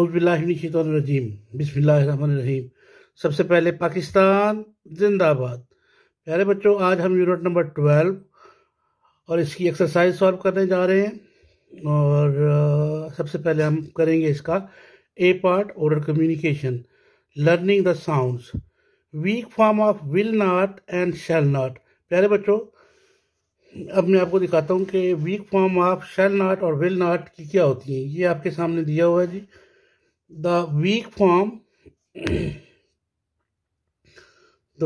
उज़बिल्लाजीम बिस्मिल्लाम सबसे पहले पाकिस्तान जिंदाबाद प्यारे बच्चों आज हम यूनिट नंबर ट्वेल्व और इसकी एक्सरसाइज सॉल्व करने जा रहे हैं और सबसे पहले हम करेंगे इसका A part oral communication learning the sounds weak form of will not and shall not प्यारे बच्चों अब मैं आपको दिखाता हूँ कि weak form of shall not और विल नॉट की क्या होती है ये आपके सामने दिया हुआ है जी the weak form the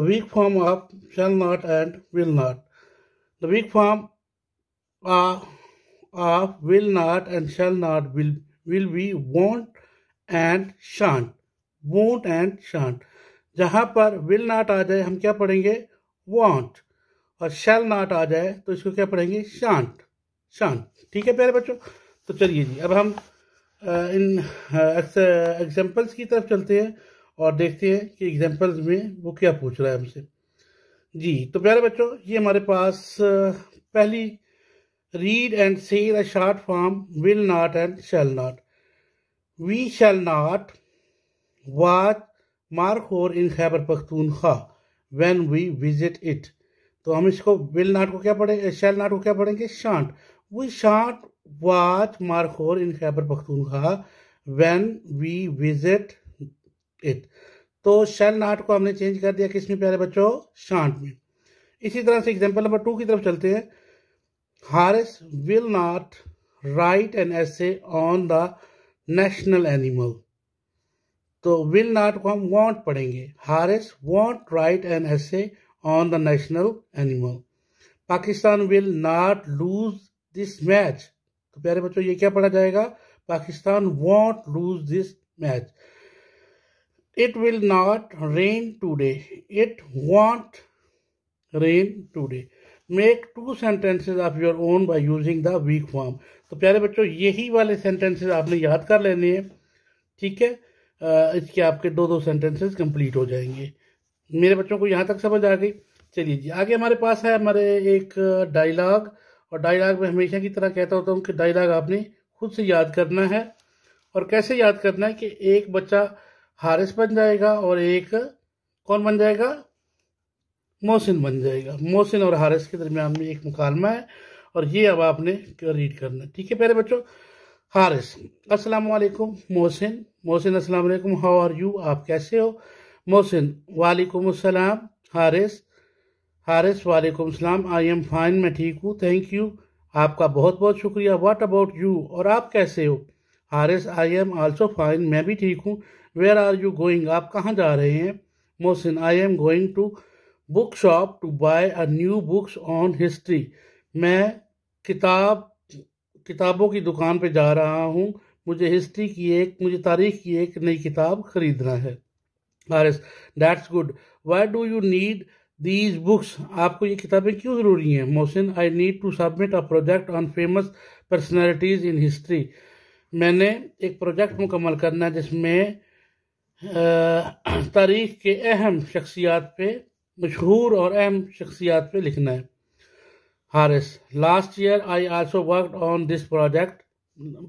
weak form of shall not and will not the weak form uh, of will not and shall not will will be won't and shan't won't and shan't जहाँ पर will not आ जाए हम क्या पढ़ेंगे won't और shall not आ जाए तो इसको क्या पढ़ेंगे shan't shan't ठीक है प्यारे बच्चों तो चलिए जी अब हम इन एग्जाम्पल्स की तरफ चलते हैं और देखते हैं कि एग्जाम्पल्स में वो क्या पूछ रहा है हमसे जी तो प्यारे बच्चों ये हमारे पास पहली रीड एंड से short form will not and shall not we shall not watch होर in Khyber Pakhtunkhwa when we visit it तो हम इसको विल नाट को क्या पढ़ेंगे शेल नाट को क्या पढ़ेंगे shan't we shan't what Marhor in Khyber Pakhtunkhwa when we visit it. तो शेल नाट को हमने चेंज कर दिया किसमें प्यारे बच्चों शांत में इसी तरह से एग्जाम्पल नंबर टू की तरफ चलते हैं Haris will not write an essay on the national animal तो विल नॉट को हम वॉन्ट पढ़ेंगे Haris won't write an essay on the national animal Pakistan will not lose this match तो प्यारे बच्चों ये क्या पढ़ा जाएगा Pakistan won't lose this match it will not rain today it won't rain today make two sentences of your own by using the weak form तो प्यारे बच्चों यही वाले सेंटेंसेज आपने याद कर लेने हैं ठीक है इसके आपके दो दो सेंटेंसेज कंप्लीट हो जाएंगे मेरे बच्चों को यहाँ तक समझ आ गई चलिए जी आगे हमारे पास है हमारे एक डायलॉग और डायलॉग में हमेशा की तरह कहता होता हूँ कि डायलॉग आपने खुद से याद करना है और कैसे याद करना है कि एक बच्चा हारिस बन जाएगा और एक कौन बन जाएगा मोहसिन बन जाएगा मोहसिन और हारिस के दरमियान में एक मुकालमा है और ये अब आपने रीड करना है ठीक है पहले बच्चों हारिस अस्सलाम वालेकुम मोहसिन मोहसिन अस्सलाम वालेकुम हाउ आर यू आप कैसे हो मोहसिन वालेकुम अस्सलाम हारिस हारिस वालेकुम सलाम आई एम फाइन मैं ठीक हूँ थैंक यू आपका बहुत बहुत शुक्रिया व्हाट अबाउट यू और आप कैसे हो Haris I am also fine मैं भी ठीक हूँ वेयर आर यू गोइंग आप कहाँ जा रहे हैं Mohsin I am going to book shop to buy a new books on history मैं किताब किताबों की दुकान पर जा रहा हूँ मुझे हिस्ट्री की एक मुझे तारीख की एक नई किताब खरीदना है Haris that's good why do you need these books आपको ये किताबें क्यों ज़रूरी हैं Mohsin I need to submit a project on famous personalities in history मैंने एक प्रोजेक्ट मुकम्मल करना है जिसमें तारीख के अहम शख्सियात पे मशहूर और अहम शख्सियात पे लिखना है Haris last year I also work on this project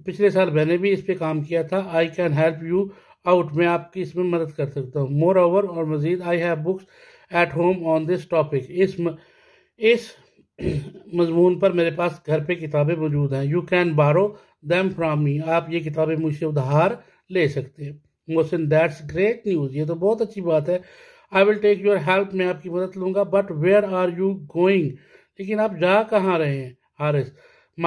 पिछले साल मैंने भी इस पे काम किया था I can help you out मैं आपकी इसमें मदद कर सकता हूँ मोर ओवर और मज़ीद I have books at home on this topic इस इस मजमून पर मेरे पास घर पे किताबें मौजूद हैं you can borrow them from me आप ये किताबें मुझसे उधार ले सकते हैं मोहसिन दैट्स ग्रेट न्यूज़ ये तो बहुत अच्छी बात है I will take your help मैं आपकी मदद लूँगा but where are you going लेकिन आप जा कहाँ रहे हैं Haris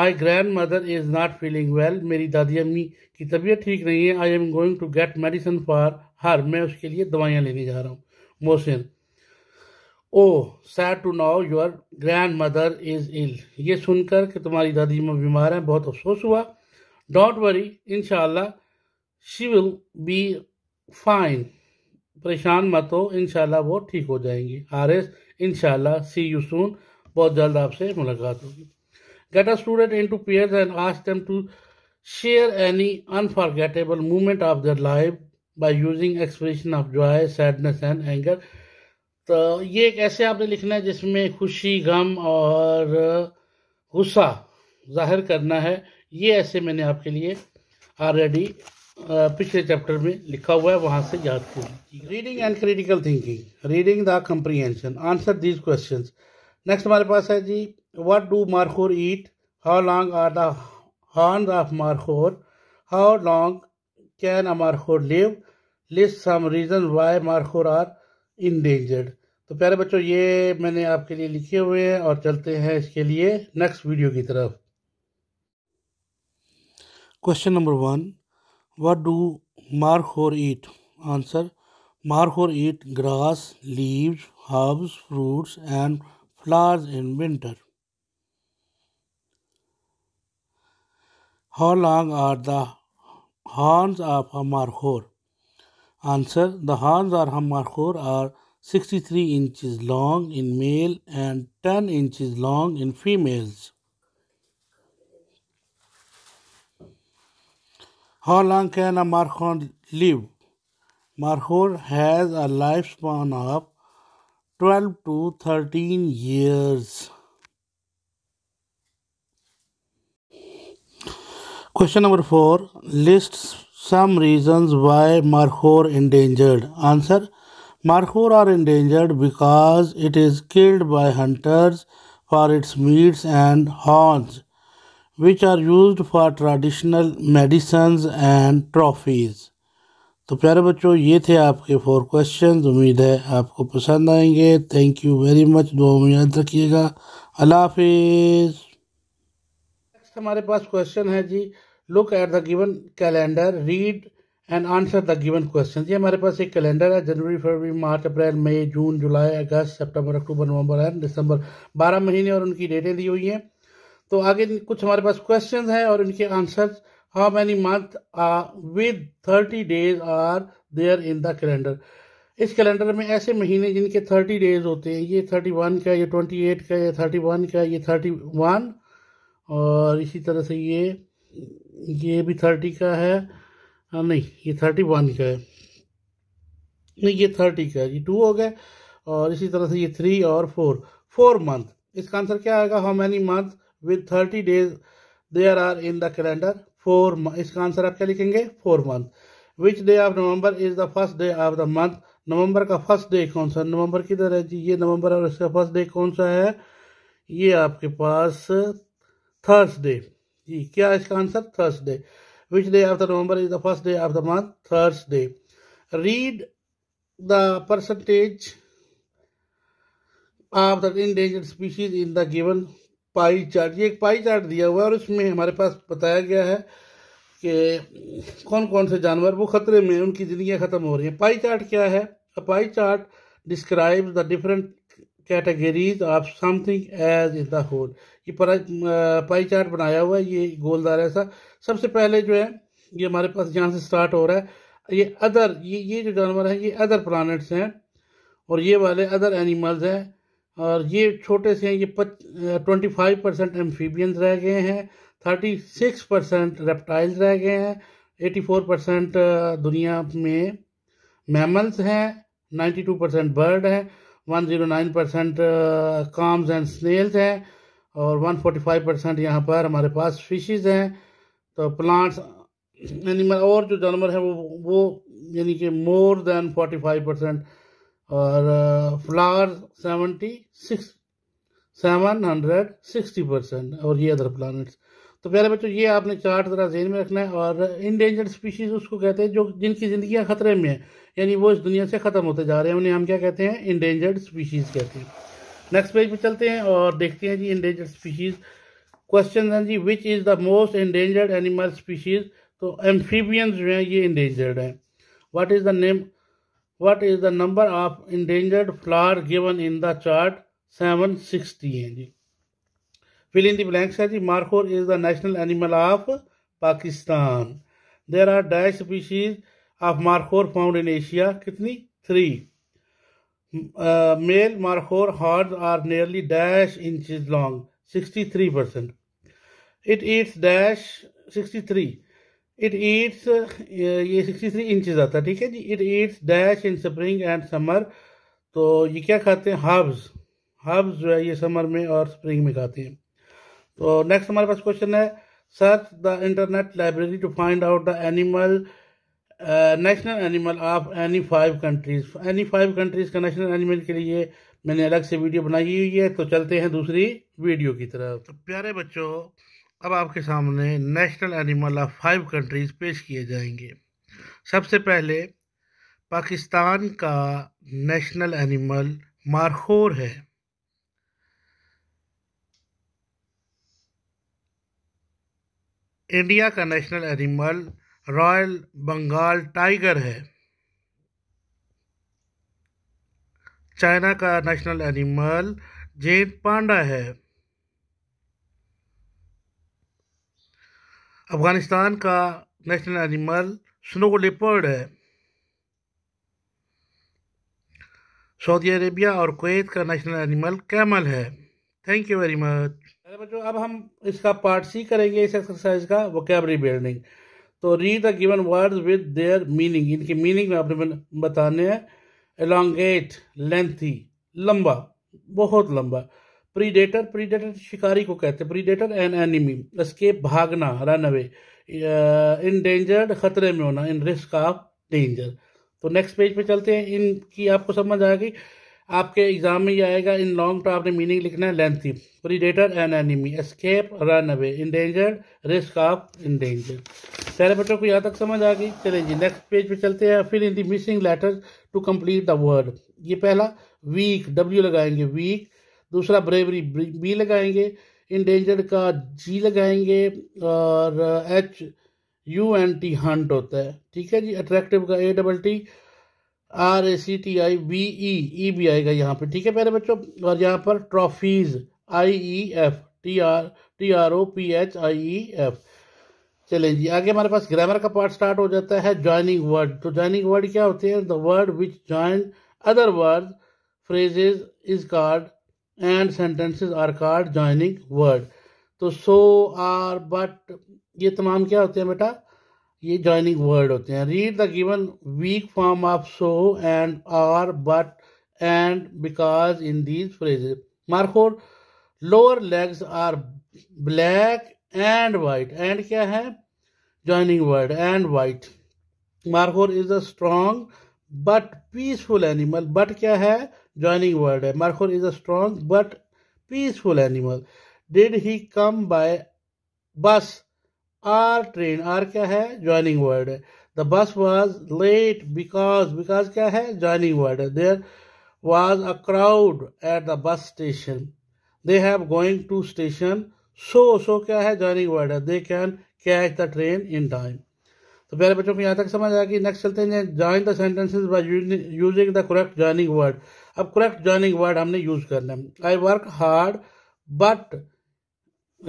my grandmother is not feeling well मेरी दादी अम्मी की तबीयत ठीक नहीं है I am going to get medicine for her मैं उसके लिए दवाइयाँ लेने जा रहा हूँ Mohsin oh sad to know your grandmother is ill ये सुनकर कि तुम्हारी दादी माँ बीमार हैं बहुत अफसोस हुआ डोंट वरी इन शी विल बी फाइन परेशान मत हो इन वो ठीक हो जाएंगी आर एस इन सी यू सून बहुत जल्द आपसे मुलाकात होगी get a student in to pair and ask them to share any unforgettable moment of their life by using expression of joy sadness and anger तो ये एक ऐसे आपने लिखना है जिसमें खुशी गम और गुस्सा जाहिर करना है ये ऐसे मैंने आपके लिए ऑलरेडी पिछले चैप्टर में लिखा हुआ है वहाँ से याद कर reading and critical thinking reading the comprehension answer these question next हमारे पास है जी what do markhor eat how long are the horn of markhor how long can a markhor live list some reason why markhor are endangered तो प्यारे बच्चों ये मैंने आपके लिए लिखे हुए हैं और चलते हैं इसके लिए नेक्स्ट वीडियो की तरफ question number one what do markhor eat answer markhor eat grass leaves herbs fruits and flowers in winter how long are the of a a marhor? Answer The horns or marhor are 63 inches long in male and 10 inches long in females. How long can a marhor live? Marhor has a lifespan of 12 to 13 years. Question number 4 lists some reasons why marhor endangered answer marhor are endangered because it is killed by hunters for its meats and horns which are used for traditional medicines and trophies तो प्यारे बच्चों ये थे आपके four question उम्मीद है आपको पसंद आएंगे थैंक यू वेरी मच दो याद रखिएगा अल्लाह हाफिज़ हमारे पास क्वेश्चन है जी look at the given calendar read and answer the given question ये हमारे पास एक कैलेंडर है जनवरी फरवरी मार्च अप्रैल मई जून जुलाई अगस्त सितंबर अक्टूबर नवंबर एंड दिसंबर बारह महीने और उनकी डेटें दी हुई हैं तो आगे कुछ हमारे पास क्वेश्चन हैं और इनके answer how many month with thirty days are there in the calendar इस कैलेंडर में ऐसे महीने जिनके थर्टी डेज होते हैं ये थर्टी वन का ये ट्वेंटी एट का ये थर्टी वन का ये थर्टी वन और इसी तरह से ये ये भी थर्टी का है आ, नहीं ये थर्टी वन का है नहीं ये थर्टी का है ये टू हो गए और इसी तरह से ये थ्री और फोर फोर मंथ इसका आंसर क्या आएगा how many month with thirty days there are in the calendar four इसका आंसर आप क्या लिखेंगे four month which day of November is the first day of the month November का first day कौन सा नवंबर किधर है जी ये नवंबर और इसका फर्स्ट डे कौन सा है ये आपके पास थर्सडे जी क्या इसका answer Thursday which day of the November is the first day of the month Thursday read the percentage of the endangered species in the given pie chart ये एक पाई चार्ट दिया हुआ है और इसमें हमारे पास बताया गया है कि कौन कौन से जानवर वो खतरे में उनकी जिंदगी ख़त्म हो रही है पाई चार्ट क्या है pie chart describe the different categories of something as in the whole ये पाई चार्ट बनाया हुआ है ये गोलदार ऐसा सबसे पहले जो है ये हमारे पास यहाँ से स्टार्ट हो रहा है ये अदर ये ये जो जानवर है ये अदर प्लानट्स हैं और ये वाले अदर एनिमल्स हैं और ये छोटे से हैं ये ट्वेंटी फाइव परसेंट एम्फीबियंस रह गए हैं थर्टी सिक्स परसेंट रेप्टाइल्स रह गए हैं एटी फोर परसेंट दुनिया में मैमल्स हैं नाइन्टी टू परसेंट बर्ड हैं one zero nine percent clams and snails हैं और वन फोर्टी फाइव परसेंट यहाँ पर हमारे पास फिशेस हैं तो प्लांट्स एनिमल और जो जानवर हैं वो वो यानी कि more than forty five percent और flowers seventy six seven hundred sixty percent और ये अदर प्लानट्स तो प्यारे बच्चों ये आपने चार्ट ज़रा जेन में रखना है और इंडेंजर्ड स्पीशीज़ उसको कहते हैं जो जिनकी ज़िंदगी ख़तरे में हैं यानी वो इस दुनिया से ख़त्म होते जा रहे हैं उन्हें हम क्या कहते हैं इंडेंजर्ड स्पीशीज़ कहते हैं नेक्स्ट पेज पर चलते हैं और देखते हैं जी इंडेंजर्ड स्पीशीज़ क्वेश्चन हैं जी which is the most endangered animal species तो एम्फीबियंस जो हैं ये इंडेंजर्ड हैं what is the name what is the number of endangered flower given in the chart seven sixty हैं जी फिल इन दी ब्लैंक्स है जी markhor is the national animal of Pakistan there are die species of markhor found in Asia कितनी three male markhor हॉर्ड are nearly dash inch long sixty three percent it eats dash sixty three it eats ये sixty three inches आता है ठीक है जी it eats dash in spring and summer तो ये क्या खाते हैं हर्ब्स हर्ब्स जो है ये समर में और स्प्रिंग में खाते हैं तो नेक्स्ट हमारे पास क्वेश्चन है search the internet library to find out the animal national animal of any five countries any five countries का नेशनल एनिमल के लिए मैंने अलग से वीडियो बनाई हुई है तो चलते हैं दूसरी वीडियो की तरफ तो प्यारे बच्चों अब आपके सामने national animal of five countries पेश किए जाएंगे सबसे पहले पाकिस्तान का नेशनल एनिमल मारखोर है इंडिया का national animal royal Bengal tiger है चाइना का नेशनल एनिमल जेन पांडा है अफगानिस्तान का नेशनल एनिमल स्नो लिपर्ड है सऊदी अरेबिया और कुवैत का नेशनल एनिमल कैमल है थैंक यू वेरी मच अरे बच्चों अब हम इसका पार्ट सी करेंगे इस एक्सरसाइज का वोकेबरी बिल्डिंग तो read the given words with their meaning इनकी मीनिंग में आपने बताने हैं एलोंगेट लेंथी लंबा बहुत लंबा प्रीडेटर प्रीडेटर शिकारी को कहते हैं प्रीडेटर एन एनिमी एस्केप भागना रन अवे इन इंडेंजर्ड खतरे में होना इन रिस्क ऑफ डेंजर तो नेक्स्ट पेज पे चलते हैं इनकी आपको समझ आएगी आपके एग्जाम में ये आएगा इन लॉन्ग टू तो आपने मीनिंग लिखना है lengthy predator an enemy escape run away endangered risk of endanger पहले बच्चों को यहाँ तक समझ आ गई चले जी नेक्स्ट पेज पे चलते हैं फिर in the missing letter to complete the word ये पहला वीक डब्ल्यू लगाएंगे वीक दूसरा ब्रेवरी बी लगाएंगे इंडेंजर्ड का जी लगाएंगे और H U N T hunt होता है ठीक है जी अट्रैक्टिव का A double T R A C T I B E E भी आएगा यहाँ पे ठीक है प्यारे बच्चों और यहाँ पर trophies I E F T R T R O P H I E F चले जी आगे हमारे पास ग्रामर का पार्ट स्टार्ट हो जाता है ज्वाइनिंग वर्ड तो ज्वाइनिंग वर्ड क्या होते हैं the word which join other word phrases is called and sentences are called joining word तो सो आर बट ये तमाम क्या होते हैं बेटा ये ज्वाइनिंग वर्ड होते हैं read the given weak form of so and or but and because in these phrase markhor lower legs are black and white and क्या है joining word and white markhor is a strong but peaceful animal but क्या है joining word है markhor is a strong but peaceful animal did he come by bus or train or क्या है joining word है the bus was late because because क्या है joining word there there was a crowd at the bus station they have going to station so so क्या है joining word they can catch the train in time तो प्यारे बच्चों को यहाँ तक समझ आया कि नेक्स्ट चलते हैं join the sentences by using the correct joining word अब करेक्ट ज्वाइनिंग वर्ड हमने यूज करना है I work hard but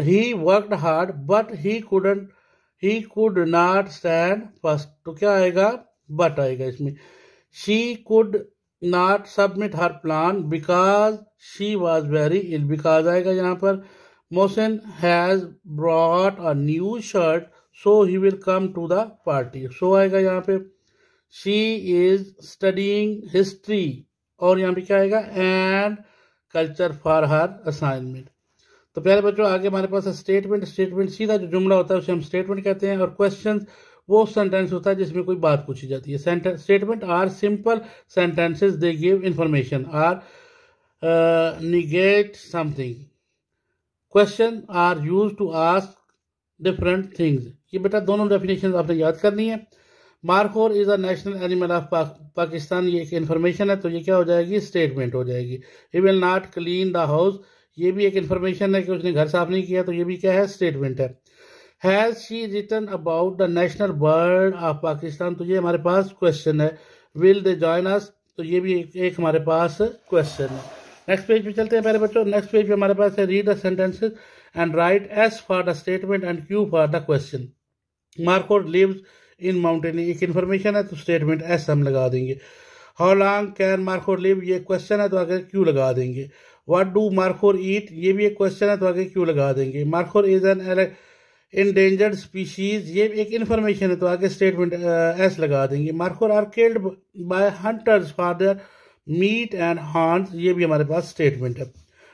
he worked hard but he couldn't he could not stand first तो क्या आएगा but आएगा इसमें she could not submit her plan because she was very ill because आएगा यहाँ पर Mohsin has brought a new shirt so he will come to the party so आएगा यहाँ पे शी इज स्टडिंग हिस्ट्री और यहाँ पे क्या आएगा and culture for her assignment तो प्यारे बच्चों आगे हमारे पास स्टेटमेंट स्टेटमेंट सीधा जो जुमला होता है उसे हम स्टेटमेंट कहते हैं और क्वेश्चन वो सेंटेंस होता है जिसमें कोई बात पूछी जाती है statement are simple sentences they give information or negate something question are used to ask different things ये बेटा दोनों डेफिनेशन आपने याद करनी है markhor is a national animal of Pakistan ये एक इन्फॉर्मेशन है तो ये क्या हो जाएगी स्टेटमेंट हो जाएगी he will not clean the house ये भी एक इन्फॉर्मेशन है कि उसने घर साफ नहीं किया तो ये भी क्या है स्टेटमेंट है has she written about the national bird of Pakistan तो ये हमारे पास क्वेश्चन है विल दे ज्वाइन अस तो ये भी एक, एक हमारे पास क्वेश्चन है नेक्स्ट पेज पे चलते हैं पहले बच्चों नेक्स्ट पेज पे हमारे पास है read the sentences and write S for the statement and Q for the question markhor lives in mountains एक इन्फॉर्मेशन है तो स्टेटमेंट एस हम लगा देंगे how long can markhor live ये क्वेश्चन है तो आगे क्यू लगा देंगे वाट डू मारखोर ईट ये भी एक क्वेश्चन है तो आगे क्यों लगा देंगे markhor is an endangered species ये एक इन्फॉर्मेशन है तो आगे स्टेटमेंट एस uh, लगा देंगे markhor are killed by hunters for their meat and horns ये भी हमारे पास स्टेटमेंट है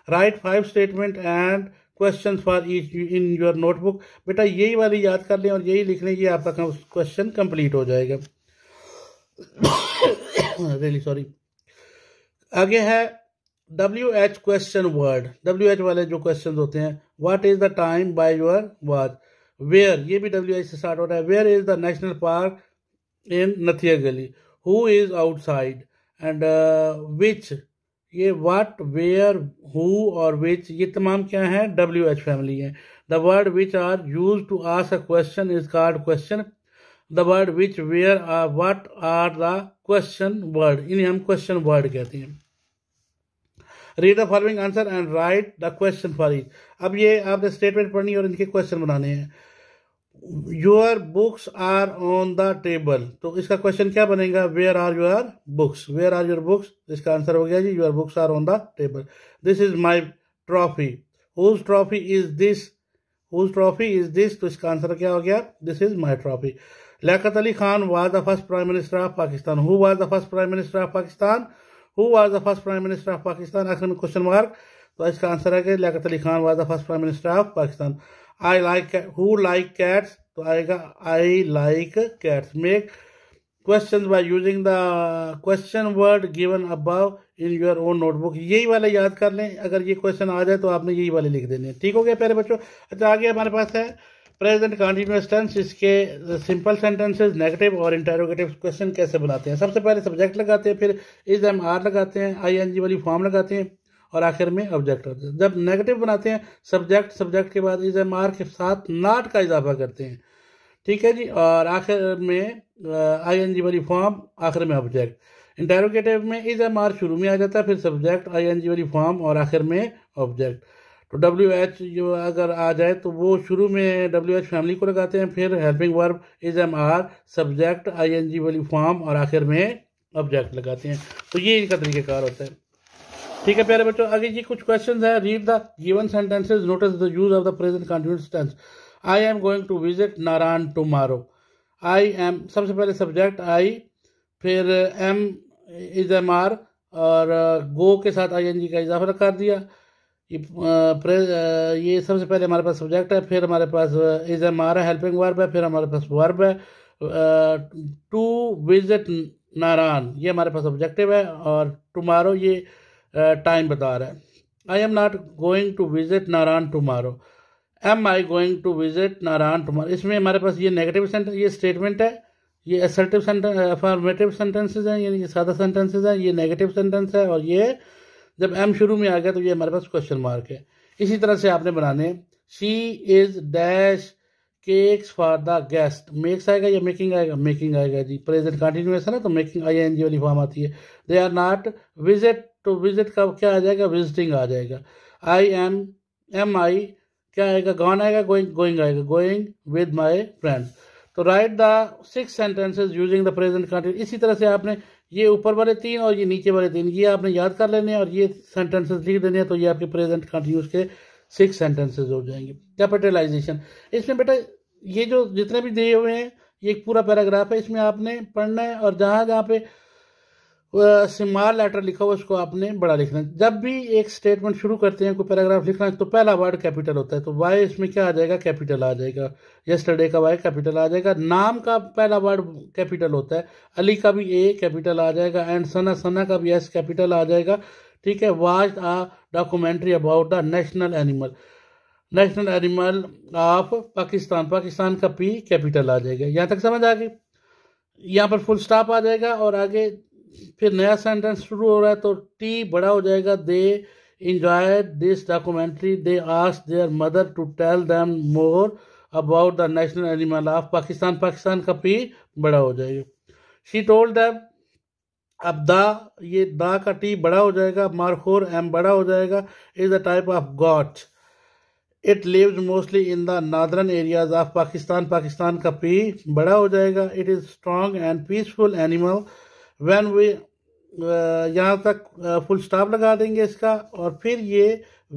write five statement and question for each in your notebook बेटा यही वाली याद कर लें और यही लिख लें कि आपका क्वेश्चन कंप्लीट हो जाएगा रियली सॉरी आगे है W H question word W H वाले जो क्वेश्चन होते हैं what is the time by your watch where ये भी डब्ल्यू एच से स्टार्ट हो रहा है where is the national park in Nathia Gali who is outside and which ये वाट वेयर हु और विच ये तमाम क्या है डब्ल्यू एच फैमिली है the word which are used to ask a question is called question the word which where are what are the question word इन्हें हम question word कहते हैं read the following answer and write the question for each अब ये आपने statement पढ़नी और इनके क्वेश्चन बनाने हैं your books are on the table तो इसका क्वेश्चन क्या बनेगा where are your books where are your books इसका आंसर हो गया जी your books are on the table this is my trophy whose trophy is this whose trophy is this तो इसका आंसर क्या हो गया this is my trophy Liaquat Ali Khan was the first prime minister of Pakistan who was the first prime minister of Pakistan who was the first prime minister of Pakistan आखिर में question mark तो इसका answer है कि Liaquat Ali Khan was the first prime minister of Pakistan I like who like cats तो आएगा I like cats make question by using the question word given above in your own notebook यही वाले याद कर लें अगर ये क्वेश्चन आ जाए तो आपने यही वाले लिख देने ठीक हो गया प्यारे बच्चों अच्छा आगे हमारे पास है प्रेजेंट कॉन्टिन्यूस टेंस इसके सिंपल सेंटेंसेस नेगेटिव और इंटेरोगेटिव क्वेश्चन कैसे बनाते हैं सबसे पहले सब्जेक्ट लगाते हैं फिर इज एम आर लगाते हैं आई एन जी वाली फॉर्म लगाते हैं और आखिर में ऑब्जेक्ट होते हैं जब नेगेटिव बनाते हैं सब्जेक्ट सब्जेक्ट के बाद इज एम आर के साथ नाट का इजाफा करते हैं ठीक है जी और आखिर में आई एन जी वाली फॉर्म आखिर में ऑब्जेक्ट इंटेरोगेटिव में इज एम आर शुरू में आ जाता है फिर सब्जेक्ट आई एन जी वाली फॉर्म और आखिर में ऑब्जेक्ट तो डब्ल्यू एच जो अगर आ जाए तो वो शुरू में डब्ल्यू एच फैमिली को लगाते हैं फिर helping verb is am are subject I N G वाली फॉर्म और आखिर में ऑब्जेक्ट लगाते हैं तो ये इनका तरीक़ेकार होता है ठीक है प्यारे बच्चों आगे जी कुछ क्वेश्चन है read the given sentences notice the use of the present continuous tense I am going to visit Naran tomorrow I am सबसे पहले सब्जेक्ट आई फिर एम इज एम आर और गो uh, के साथ आई एन जी का इजाफा कर दिया ये ये सबसे पहले हमारे पास सब्जेक्ट है फिर हमारे पास is am are helping verb है फिर हमारे पास वर्ब है टू विजिट नारान ये हमारे पास ऑब्जेक्टिव है और टुमारो ये टाइम बता रहा है I am not going to visit Naran tomorrow am I going to visit Naran tomorrow इसमें हमारे पास ये नेगेटिव सेंटेंस ये स्टेटमेंट है ये असर्टिव सेंटेंस अफॉर्मेटिव सेंटेंसेज हैं यानी ये सादा सेंटेंसेज हैं ये नेगेटिव सेंटेंस है और ये जब एम शुरू में आ गया तो ये हमारे पास क्वेश्चन मार्क है इसी तरह से आपने बनाने she is dash cakes for the guest makes आएगा या मेकिंग आएगा मेकिंग आएगा जी प्रेजेंट कंटिन्यूस है ना तो मेकिंग आई एन जी वाली फॉर्म आती है दे आर नॉट विजिट तो विजिट का क्या आ जाएगा विजिटिंग आ जाएगा आई एम एम आई क्या आएगा गॉन आएगा गोइंग गोइंग आएगा गोइंग विद माई फ्रेंड्स तो write the six sentences using the present continue इसी तरह से आपने ये ऊपर वाले तीन और ये नीचे वाले तीन ये आपने याद कर लेने और ये सेंटेंसेस लिख देने हैं तो ये आपके प्रेजेंट कंटिन्यूस के सिक्स सेंटेंसेज हो जाएंगे कैपिटलाइजेशन इसमें बेटा ये जो जितने भी दिए हुए हैं ये एक पूरा पैराग्राफ है इसमें आपने पढ़ना है और जहाँ जहाँ पे स्मॉल लेटर लिखा हुआ उसको आपने बड़ा लिखना है जब भी एक स्टेटमेंट शुरू करते हैं कोई पैराग्राफ लिखना है तो पहला वर्ड कैपिटल होता है तो वाई इसमें क्या आ जाएगा कैपिटल आ जाएगा यस्टरडे का वाई कैपिटल आ जाएगा नाम का पहला वर्ड कैपिटल होता है अली का भी ए कैपिटल आ जाएगा एंड सना सना का भी एस कैपिटल आ जाएगा ठीक है watch a documentary about the national animal national animal of Pakistan Pakistan का पी कैपिटल आ जाएगा यहाँ तक समझ आ गई यहाँ पर फुल स्टॉप आ जाएगा और आगे फिर नया सेंटेंस शुरू हो रहा है तो टी बड़ा हो जाएगा they enjoy this documentary they ask their mother to tell them more about the national animal of Pakistan Pakistan का पी बड़ा हो जाएगा शी टोल्ड दैम अब दा ये दा का टी बड़ा हो जाएगा मारखोर एम बड़ा हो जाएगा is the type of goat it lives mostly in the northern areas of Pakistan Pakistan का पी बड़ा हो जाएगा it is strong and peaceful animal when we uh, यहाँ तक फुल uh, स्टाप लगा देंगे इसका और फिर ये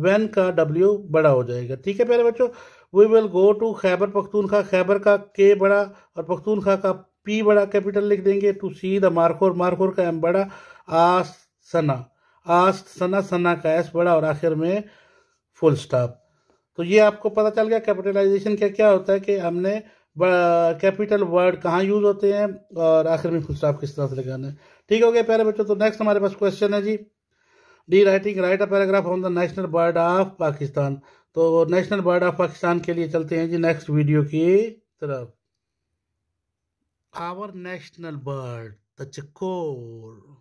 वैन का डब्ल्यू बड़ा हो जाएगा ठीक है प्यारे बच्चों we will go to Khyber Pakhtunkhwa Khyber का के बड़ा और पख्तूनखा का पी बड़ा कैपिटल लिख देंगे to see the markhor markhor का एम बड़ा आस सना आस सना सना का एस बड़ा और आखिर में फुल स्टाप तो ये आपको पता चल गया कैपिटलाइजेशन क्या क्या होता है कि हमने कैपिटल वर्ड कहाँ यूज होते हैं और आखिर में फुल स्टॉप किस तरह से लगाना है ठीक हो गया प्यारे बच्चों तो नेक्स्ट हमारे पास क्वेश्चन है जी the writing write a paragraph on the national bird of Pakistan तो नेशनल बर्ड ऑफ पाकिस्तान के लिए चलते हैं जी नेक्स्ट वीडियो की तरफ our national bird the chakor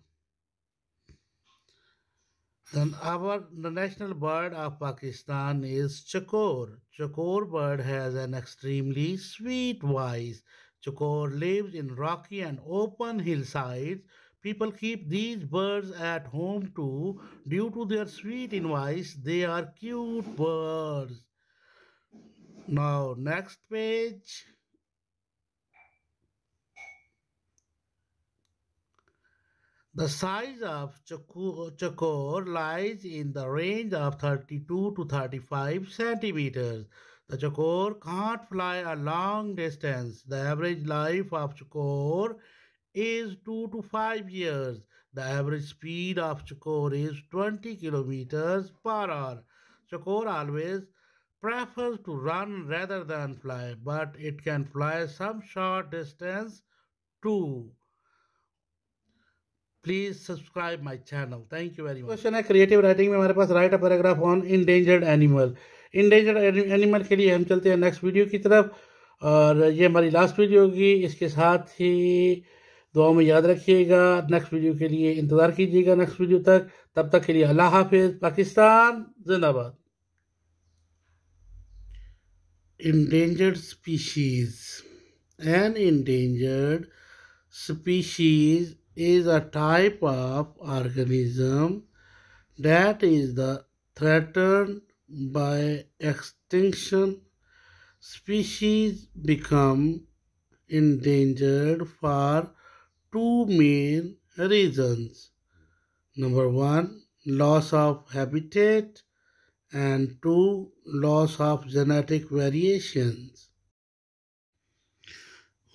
our the national bird of Pakistan is is Chakor bird has an extremely sweet voice. Chakor lives in rocky and open hillsides. People keep these birds at home too. Due to their sweet voice, they are cute birds. Now, next page. The size of chakor lies in the range of 32 to 35 centimeters. The chakor can't fly a long distance. The average life of chakor is 2 to 5 years. The average speed of chakor is 20 kilometers per hour. Chakor always prefers to run rather than fly, but it can fly some short distance too. Please subscribe my channel thank you very much question है creative writing में हमारे पास write a paragraph on endangered animal endangered animal के लिए हम चलते हैं next video की तरफ और ये हमारी लास्ट वीडियो होगी इसके साथ ही दुआ में याद रखिएगा नेक्स्ट वीडियो के लिए इंतज़ार कीजिएगा नेक्स्ट वीडियो तक तब तक के लिए अल्लाह हाफिज़ पाकिस्तान जिंदाबाद endangered species an endangered species is a type of organism that is the threatened by extinction. Species become endangered for two main reasons. Number one, loss of habitat and two, loss of genetic variations.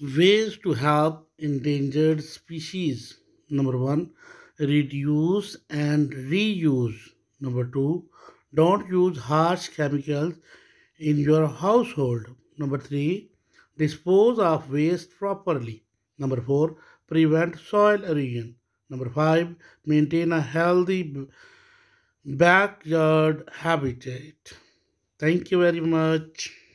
Ways to help endangered species. Number one, reduce and reuse. Number two, don't use harsh chemicals in your household. Number three, dispose of waste properly. Number four, prevent soil erosion. Number five, maintain a healthy backyard habitat. Thank you very much.